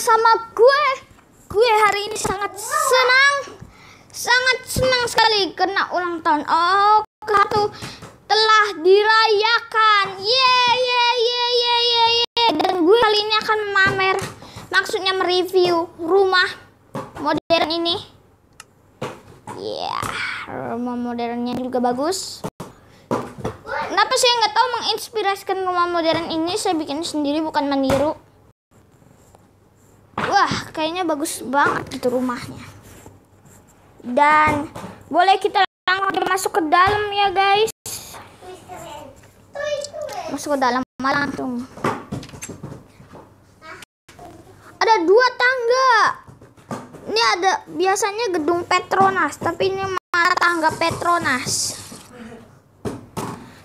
sama gue. Gue hari ini sangat senang. Sangat senang sekali kena ulang tahun Oh kartu telah dirayakan. Ye ye ye ye ye ye. Dan gue kali ini akan mamer maksudnya mereview rumah modern ini. Ya, yeah, rumah modernnya juga bagus. Kenapa saya nggak tahu menginspirasikan rumah modern ini? Saya bikin sendiri bukan meniru kayaknya bagus banget itu rumahnya dan boleh kita langsung masuk ke dalam ya guys masuk ke dalam langsung ada dua tangga ini ada biasanya gedung Petronas tapi ini malah tangga Petronas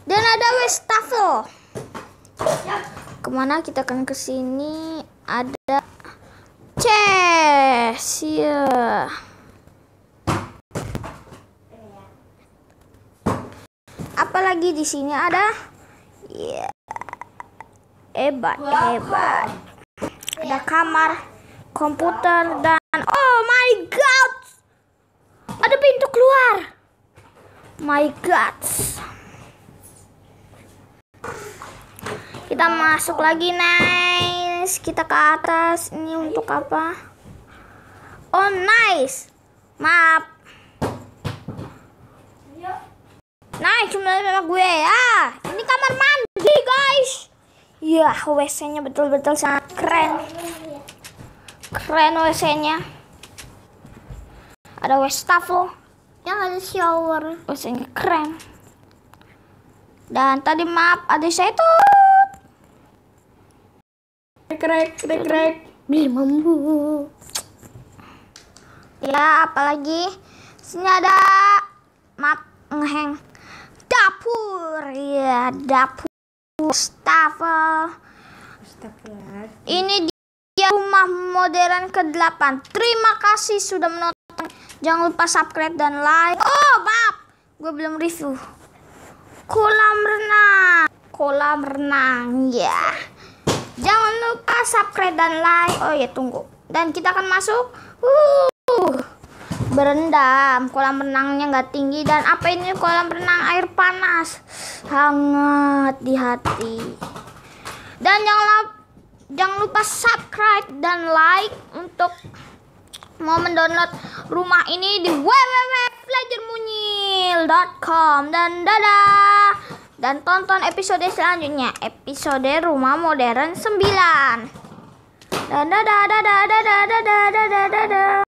dan ada wastafel kemana kita akan kesini ada Chess, yeah. Apalagi di sini ada yeah. hebat, hebat. Ada kamar, komputer dan oh my god. Ada pintu keluar. My god. Kita masuk lagi, Nay guys kita ke atas ini untuk apa oh nice maaf nice cuma sama gue ya ini kamar mandi guys ya wc nya betul-betul sangat keren keren wc nya ada wastafel, yang ada shower wc nya keren dan tadi maaf ada saya tuh krek krek krek mie membu ya apalagi sini ada map ngeheng dapur ya dapur Mustafa ini dia rumah modern ke-8 terima kasih sudah menonton jangan lupa subscribe dan like oh bab gue belum review kolam renang kolam renang ya yeah. Jangan lupa subscribe dan like. Oh ya tunggu. Dan kita akan masuk. Uh, berendam. Kolam renangnya nggak tinggi dan apa ini kolam renang air panas hangat di hati. Dan jangan lupa jangan lupa subscribe dan like untuk mau mendownload rumah ini di www.flajermunyil.com dan dadah dan tonton episode selanjutnya, episode Rumah Modern 9. Dadah dadah dadah dadah dadah dadah dadah.